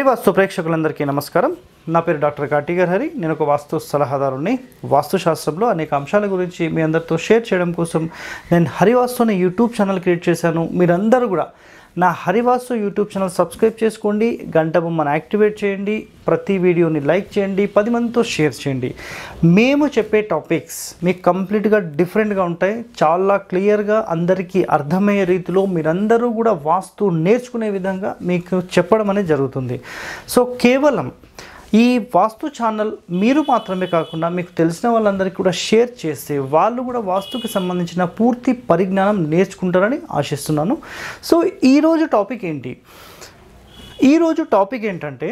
హరి వాస్తు ప్రేక్షకులందరికీ నమస్కారం నా పేరు డాక్టర్ కాటిగర్ హరి నేను ఒక వాస్తు సలహాదారుని వాస్తుశాస్త్రంలో అనేక అంశాల గురించి మీ అందరితో షేర్ చేయడం కోసం నేను హరివాస్తుని యూట్యూబ్ ఛానల్ క్రియేట్ చేశాను మీరందరూ కూడా నా హరివాసు యూట్యూబ్ ఛానల్ సబ్స్క్రైబ్ చేసుకోండి గంట బొమ్మను యాక్టివేట్ చేయండి ప్రతి వీడియోని లైక్ చేయండి పది మందితో షేర్ చేయండి మేము చెప్పే టాపిక్స్ మీకు కంప్లీట్గా డిఫరెంట్గా ఉంటాయి చాలా క్లియర్గా అందరికీ అర్థమయ్యే రీతిలో మీరందరూ కూడా వాస్తు నేర్చుకునే విధంగా మీకు చెప్పడం అనేది జరుగుతుంది సో కేవలం ఈ వాస్తు ఛానల్ మీరు మాత్రమే కాకుండా మీకు తెలిసిన వాళ్ళందరికీ కూడా షేర్ చేస్తే వాళ్ళు కూడా వాస్తుకి సంబంధించిన పూర్తి పరిజ్ఞానం నేర్చుకుంటారని ఆశిస్తున్నాను సో ఈరోజు టాపిక్ ఏంటి ఈరోజు టాపిక్ ఏంటంటే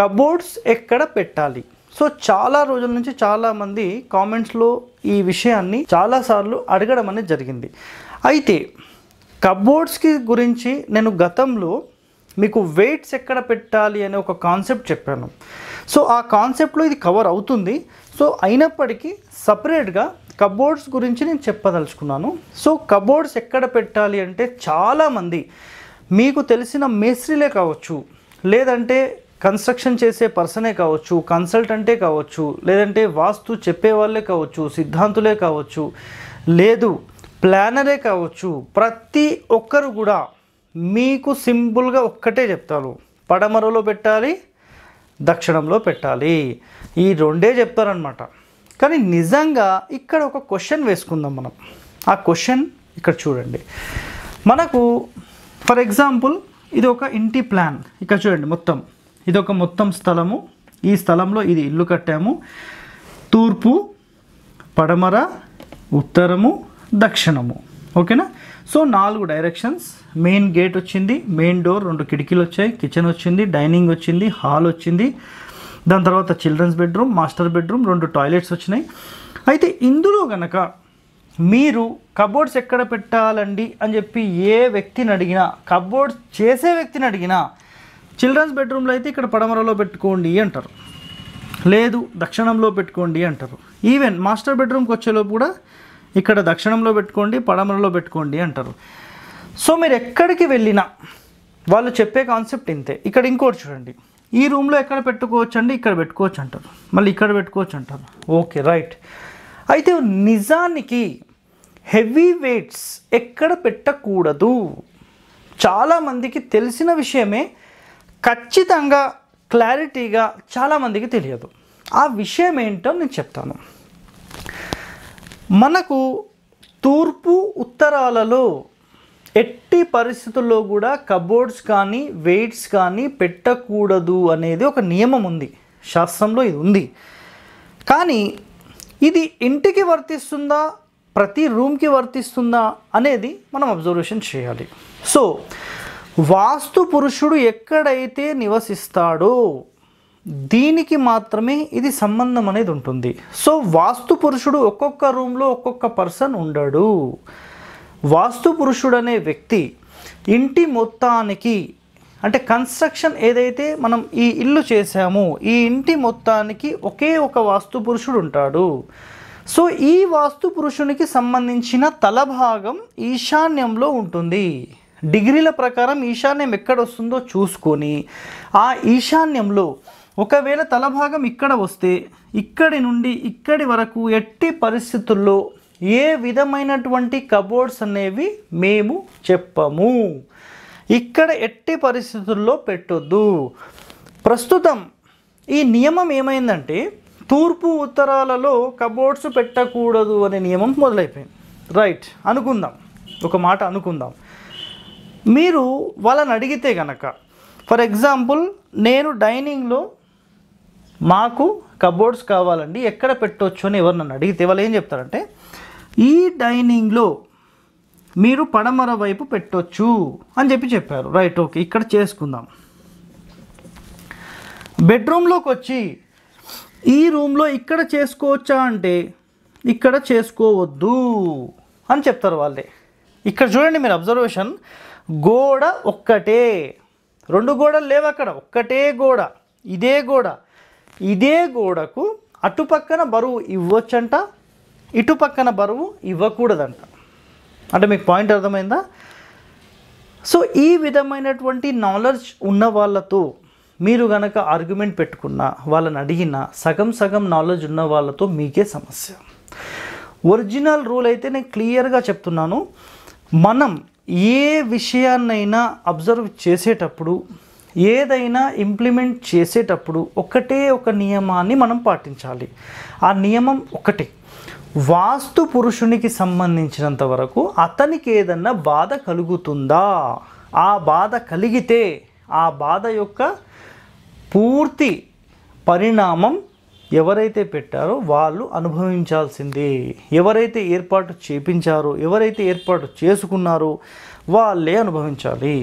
కబోర్డ్స్ ఎక్కడ పెట్టాలి సో చాలా రోజుల నుంచి చాలామంది కామెంట్స్లో ఈ విషయాన్ని చాలాసార్లు అడగడం అనేది జరిగింది అయితే కబోర్డ్స్కి గురించి నేను గతంలో మీకు వెయిట్స్ ఎక్కడ పెట్టాలి అనే ఒక కాన్సెప్ట్ చెప్పాను సో ఆ కాన్సెప్ట్లో ఇది కవర్ అవుతుంది సో అయినప్పటికీ సపరేట్గా కబోర్డ్స్ గురించి నేను చెప్పదలుచుకున్నాను సో కబోర్డ్స్ ఎక్కడ పెట్టాలి అంటే చాలామంది మీకు తెలిసిన మేస్త్రీలే కావచ్చు లేదంటే కన్స్ట్రక్షన్ చేసే పర్సనే కావచ్చు కన్సల్టెంటే కావచ్చు లేదంటే వాస్తు చెప్పేవాళ్ళే కావచ్చు సిద్ధాంతులే కావచ్చు లేదు ప్లానరే కావచ్చు ప్రతి ఒక్కరు కూడా మీకు సింపుల్గా ఒక్కటే చెప్తాను పడమరలో పెట్టాలి దక్షిణంలో పెట్టాలి ఈ రెండే చెప్తారనమాట కానీ నిజంగా ఇక్కడ ఒక క్వశ్చన్ వేసుకుందాం మనం ఆ క్వశ్చన్ ఇక్కడ చూడండి మనకు ఫర్ ఎగ్జాంపుల్ ఇది ఒక ఇంటి ప్లాన్ ఇక్కడ చూడండి మొత్తం ఇది ఒక మొత్తం స్థలము ఈ స్థలంలో ఇది ఇల్లు కట్టాము తూర్పు పడమర ఉత్తరము దక్షిణము ఓకేనా సో నాలుగు డైరెక్షన్స్ మెయిన్ గేట్ వచ్చింది మెయిన్ డోర్ రెండు కిటికీలు వచ్చాయి కిచెన్ వచ్చింది డైనింగ్ వచ్చింది హాల్ వచ్చింది దాని తర్వాత చిల్డ్రన్స్ బెడ్రూమ్ మాస్టర్ బెడ్రూమ్ రెండు టాయిలెట్స్ వచ్చినాయి అయితే ఇందులో గనక మీరు కబోర్డ్స్ ఎక్కడ పెట్టాలండి అని చెప్పి ఏ వ్యక్తిని అడిగినా కబోర్డ్స్ చేసే వ్యక్తిని అడిగినా చిల్డ్రన్స్ బెడ్రూమ్లో అయితే ఇక్కడ పడమరలో పెట్టుకోండి అంటారు లేదు దక్షిణంలో పెట్టుకోండి అంటారు ఈవెన్ మాస్టర్ బెడ్రూమ్కి వచ్చేలోపు కూడా ఇక్కడ దక్షిణంలో పెట్టుకోండి పడమరలో పెట్టుకోండి అంటారు సో మీరు ఎక్కడికి వెళ్ళినా వాళ్ళు చెప్పే కాన్సెప్ట్ ఇంతే ఇక్కడ ఇంకోటి చూడండి ఈ రూమ్లో ఎక్కడ పెట్టుకోవచ్చు అండి ఇక్కడ పెట్టుకోవచ్చు అంటారు మళ్ళీ ఇక్కడ పెట్టుకోవచ్చు అంటారు ఓకే రైట్ అయితే నిజానికి హెవీ వెయిట్స్ ఎక్కడ పెట్టకూడదు చాలామందికి తెలిసిన విషయమే ఖచ్చితంగా క్లారిటీగా చాలామందికి తెలియదు ఆ విషయం ఏంటో నేను చెప్తాను మనకు తూర్పు ఉత్తరాలలో ఎట్టి పరిస్థితుల్లో కూడా కబోర్డ్స్ కానీ వెయిట్స్ కానీ పెట్టకూడదు అనేది ఒక నియమం ఉంది శాస్త్రంలో ఇది ఉంది కానీ ఇది ఇంటికి వర్తిస్తుందా ప్రతి రూమ్కి వర్తిస్తుందా అనేది మనం అబ్జర్వేషన్ చేయాలి సో వాస్తు పురుషుడు ఎక్కడైతే నివసిస్తాడో దీనికి మాత్రమే ఇది సంబంధం అనేది ఉంటుంది సో వాస్తు పురుషుడు ఒక్కొక్క రూమ్లో ఒక్కొక్క పర్సన్ ఉండడు వాస్తు పురుషుడు అనే వ్యక్తి ఇంటి మొత్తానికి అంటే కన్స్ట్రక్షన్ ఏదైతే మనం ఈ ఇల్లు చేసామో ఈ ఇంటి మొత్తానికి ఒకే ఒక వాస్తు పురుషుడు ఉంటాడు సో ఈ వాస్తు పురుషునికి సంబంధించిన తల భాగం ఈశాన్యంలో ఉంటుంది డిగ్రీల ప్రకారం ఈశాన్యం ఎక్కడ వస్తుందో చూసుకొని ఆ ఈశాన్యంలో ఒకవేళ తలభాగం ఇక్కడ వస్తే ఇక్కడి నుండి ఇక్కడి వరకు ఎట్టి పరిస్థితుల్లో ఏ విధమైనటువంటి కబోర్డ్స్ అనేవి మేము చెప్పము ఇక్కడ ఎట్టి పరిస్థితుల్లో పెట్టొద్దు ప్రస్తుతం ఈ నియమం ఏమైందంటే తూర్పు ఉత్తరాలలో కబోర్డ్స్ పెట్టకూడదు అనే నియమం మొదలైపోయింది రైట్ అనుకుందాం ఒక మాట అనుకుందాం మీరు వాళ్ళని అడిగితే కనుక ఫర్ ఎగ్జాంపుల్ నేను డైనింగ్లో మాకు కబోర్డ్స్ కావాలండి ఎక్కడ పెట్టవచ్చు అని ఎవరు నన్ను అడిగితే వాళ్ళు ఏం చెప్తారంటే ఈ డైనింగ్లో మీరు పడమర వైపు పెట్టొచ్చు అని చెప్పి చెప్పారు రైట్ ఓకే ఇక్కడ చేసుకుందాం బెడ్రూమ్లోకి వచ్చి ఈ రూమ్లో ఇక్కడ చేసుకోవచ్చా అంటే ఇక్కడ చేసుకోవద్దు అని చెప్తారు వాళ్ళే ఇక్కడ చూడండి మీరు అబ్జర్వేషన్ గోడ ఒక్కటే రెండు గోడలు లేవు అక్కడ ఒక్కటే గోడ ఇదే గోడ ఇదే గోడకు అటుపక్కన బరువు ఇవ్వచ్చంట ఇటుపక్కన బరువు ఇవ్వకూడదంట అంటే మీకు పాయింట్ అర్థమైందా సో ఈ విధమైనటువంటి నాలెడ్జ్ ఉన్న వాళ్ళతో మీరు గనక ఆర్గ్యుమెంట్ పెట్టుకున్నా వాళ్ళని అడిగినా సగం సగం నాలెడ్జ్ ఉన్న వాళ్ళతో మీకే సమస్య ఒరిజినల్ రూల్ అయితే నేను క్లియర్గా చెప్తున్నాను మనం ఏ విషయాన్నైనా అబ్జర్వ్ చేసేటప్పుడు ఏదైనా ఇంప్లిమెంట్ చేసేటప్పుడు ఒకటే ఒక నియమాన్ని మనం పాటించాలి ఆ నియమం ఒకటి వాస్తు పురుషునికి సంబంధించినంత వరకు అతనికి ఏదన్నా బాధ కలుగుతుందా ఆ బాధ కలిగితే ఆ బాధ యొక్క పూర్తి పరిణామం ఎవరైతే పెట్టారో వాళ్ళు అనుభవించాల్సిందే ఎవరైతే ఏర్పాటు చేపించారో ఎవరైతే ఏర్పాటు చేసుకున్నారో వాళ్ళే అనుభవించాలి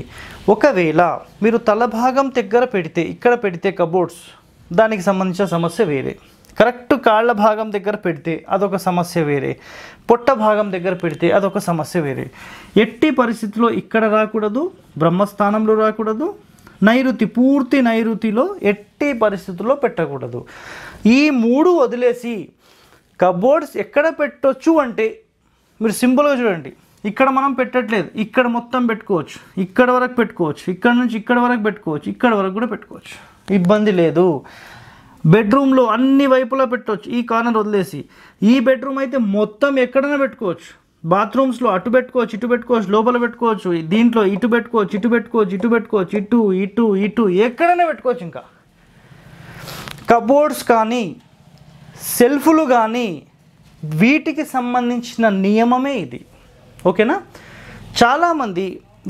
ఒకవేళ మీరు తల భాగం దగ్గర పెడితే ఇక్కడ పెడితే కబోర్డ్స్ దానికి సంబంధించిన సమస్య వేరే కరెక్ట్ కాళ్ళ భాగం దగ్గర పెడితే అదొక సమస్య వేరే పొట్ట భాగం దగ్గర పెడితే అదొక సమస్య వేరే ఎట్టి పరిస్థితిలో ఇక్కడ రాకూడదు బ్రహ్మస్థానంలో రాకూడదు నైరుతి పూర్తి నైరుతిలో ఎట్టి పరిస్థితుల్లో పెట్టకూడదు ఈ మూడు వదిలేసి కబోర్డ్స్ ఎక్కడ పెట్టొచ్చు అంటే మీరు సింపుల్గా చూడండి ఇక్కడ మనం పెట్టట్లేదు ఇక్కడ మొత్తం పెట్టుకోవచ్చు ఇక్కడ వరకు పెట్టుకోవచ్చు ఇక్కడ నుంచి ఇక్కడ వరకు పెట్టుకోవచ్చు ఇక్కడ వరకు కూడా పెట్టుకోవచ్చు ఇబ్బంది లేదు బెడ్రూమ్లో అన్ని వైపులా పెట్టవచ్చు ఈ కార్నర్ వదిలేసి ఈ బెడ్రూమ్ అయితే మొత్తం ఎక్కడైనా పెట్టుకోవచ్చు బాత్రూమ్స్లో అటు పెట్టుకోవచ్చు ఇటు పెట్టుకోవచ్చు లోపల పెట్టుకోవచ్చు దీంట్లో ఇటు పెట్టుకోవచ్చు ఇటు పెట్టుకోవచ్చు ఇటు పెట్టుకోవచ్చు ఇటు ఇటు ఇటు ఎక్కడైనా పెట్టుకోవచ్చు ఇంకా కబోర్డ్స్ కానీ సెల్ఫ్లు కానీ వీటికి సంబంధించిన నియమమే ఇది ఓకేనా చాలామంది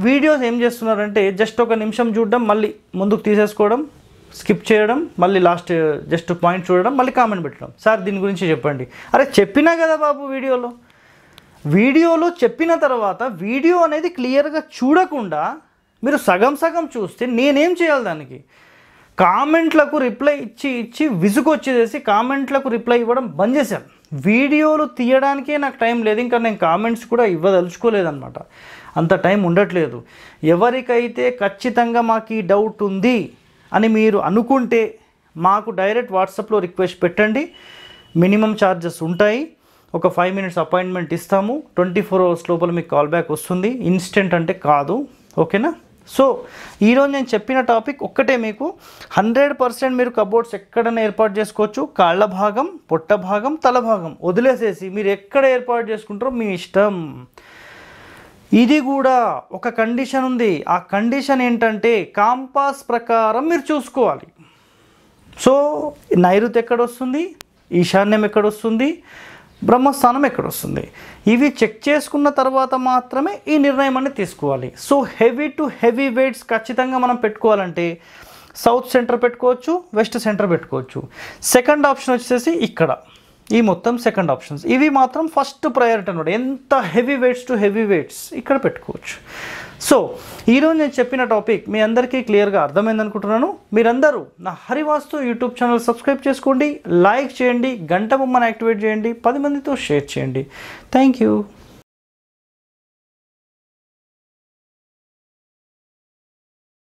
వీడియోస్ ఏం చేస్తున్నారంటే జస్ట్ ఒక నిమిషం చూడడం మళ్ళీ ముందుకు తీసేసుకోవడం స్కిప్ చేయడం మళ్ళీ లాస్ట్ జస్ట్ పాయింట్ చూడడం మళ్ళీ కామెంట్ పెట్టడం సార్ దీని గురించి చెప్పండి అరే చెప్పినా కదా బాబు వీడియోలో వీడియోలో చెప్పిన తర్వాత వీడియో అనేది క్లియర్గా చూడకుండా మీరు సగం సగం చూస్తే నేనేం చేయాలి దానికి కామెంట్లకు రిప్లై ఇచ్చి ఇచ్చి విసుగొచ్చేసేసి కామెంట్లకు రిప్లై ఇవ్వడం బంద్ చేశాను వీడియోలు తీయడానికే నాకు టైం లేదు ఇంకా నేను కామెంట్స్ కూడా ఇవ్వదలుచుకోలేదన్నమాట అంత టైం ఉండట్లేదు ఎవరికైతే ఖచ్చితంగా మాకు ఈ డౌట్ ఉంది అని మీరు అనుకుంటే మాకు డైరెక్ట్ వాట్సాప్లో రిక్వెస్ట్ పెట్టండి మినిమం ఛార్జెస్ ఉంటాయి ఒక ఫైవ్ మినిట్స్ అపాయింట్మెంట్ ఇస్తాము ట్వంటీ ఫోర్ అవర్స్ లోపల మీకు కాల్ బ్యాక్ వస్తుంది ఇన్స్టెంట్ అంటే కాదు ఓకేనా సో ఈరోజు నేను చెప్పిన టాపిక్ ఒక్కటే మీకు హండ్రెడ్ పర్సెంట్ మీరు కబోర్డ్స్ ఎక్కడైనా ఏర్పాటు చేసుకోవచ్చు కాళ్ళ భాగం పొట్ట భాగం తల భాగం వదిలేసేసి మీరు ఎక్కడ ఏర్పాటు చేసుకుంటారో మీ ఇష్టం ఇది కూడా ఒక కండిషన్ ఉంది ఆ కండిషన్ ఏంటంటే కాంపాస్ ప్రకారం మీరు చూసుకోవాలి సో నైరుతి ఎక్కడ వస్తుంది ఈశాన్యం ఎక్కడ వస్తుంది బ్రహ్మస్థానం ఎక్కడ వస్తుంది ఇవి చెక్ చేసుకున్న తర్వాత మాత్రమే ఈ నిర్ణయం అనేది తీసుకోవాలి so heavy to heavy weights ఖచ్చితంగా మనం పెట్టుకోవాలంటే సౌత్ సెంటర్ పెట్టుకోవచ్చు వెస్ట్ సెంటర్ పెట్టుకోవచ్చు సెకండ్ ఆప్షన్ వచ్చేసి ఇక్కడ ఈ మొత్తం సెకండ్ ఆప్షన్స్ ఇవి మాత్రం ఫస్ట్ ప్రయారిటీ అనమాట ఎంత heavy weights to heavy weights ఇక్కడ పెట్టుకోవచ్చు సో ఈరోజు నేను చెప్పిన టాపిక్ మీ అందరికీ క్లియర్గా అర్థమైంది అనుకుంటున్నాను మీరందరూ నా హరివాస్తు యూట్యూబ్ ఛానల్ సబ్స్క్రైబ్ చేసుకోండి లైక్ చేయండి గంట బొమ్మను యాక్టివేట్ చేయండి పది మందితో షేర్ చేయండి థ్యాంక్ యూ